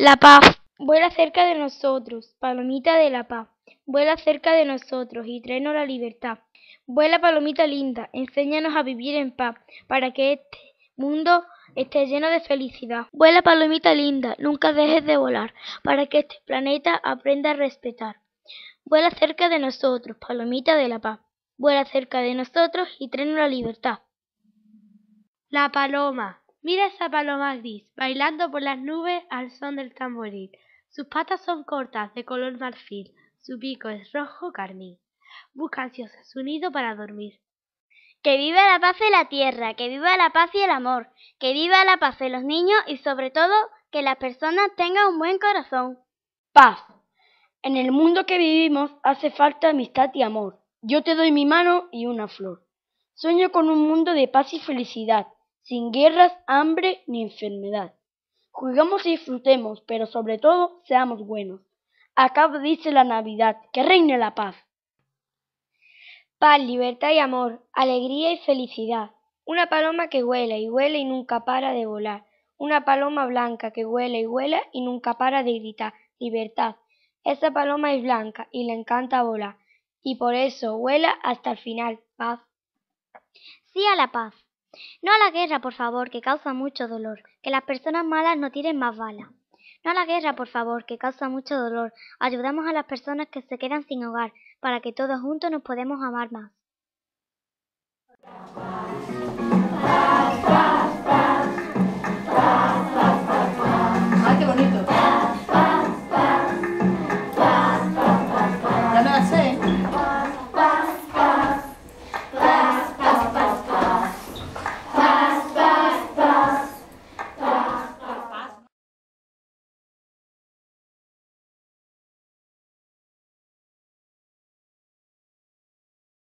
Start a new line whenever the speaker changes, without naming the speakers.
La paz. Vuela cerca de nosotros, palomita de la paz. Vuela cerca de nosotros y tráenos la libertad. Vuela palomita linda, enséñanos a vivir en paz, para que este mundo esté lleno de felicidad. Vuela palomita linda, nunca dejes de volar, para que este planeta aprenda a respetar. Vuela cerca de nosotros, palomita de la paz. Vuela cerca de nosotros y tráenos la libertad. La paloma. Mira esa paloma gris bailando por las nubes al son del tamboril. Sus patas son cortas de color marfil, su pico es rojo carmín. Busca ansiosa su nido para dormir. Que viva la paz de la tierra, que viva la paz y el amor, que viva la paz de los niños y sobre todo que las personas
tengan un buen corazón. Paz. En el mundo que vivimos hace falta amistad y amor. Yo te doy mi mano y una flor. Sueño con un mundo de paz y felicidad sin guerras, hambre ni enfermedad. Jugamos y disfrutemos, pero sobre todo seamos buenos. Acá dice la Navidad, que reine la paz. Paz, libertad y amor, alegría y felicidad. Una
paloma que huele y huele y nunca para de volar. Una paloma blanca que huele y huele y nunca para de gritar. Libertad. Esa paloma es blanca y le encanta volar. Y por eso huela hasta el final. Paz. Sí a la paz.
No a la guerra, por favor, que causa mucho dolor. Que las personas malas no tiren más bala. No a la guerra, por favor, que causa mucho dolor. Ayudamos a las personas que se quedan sin hogar, para que todos juntos nos podamos amar más.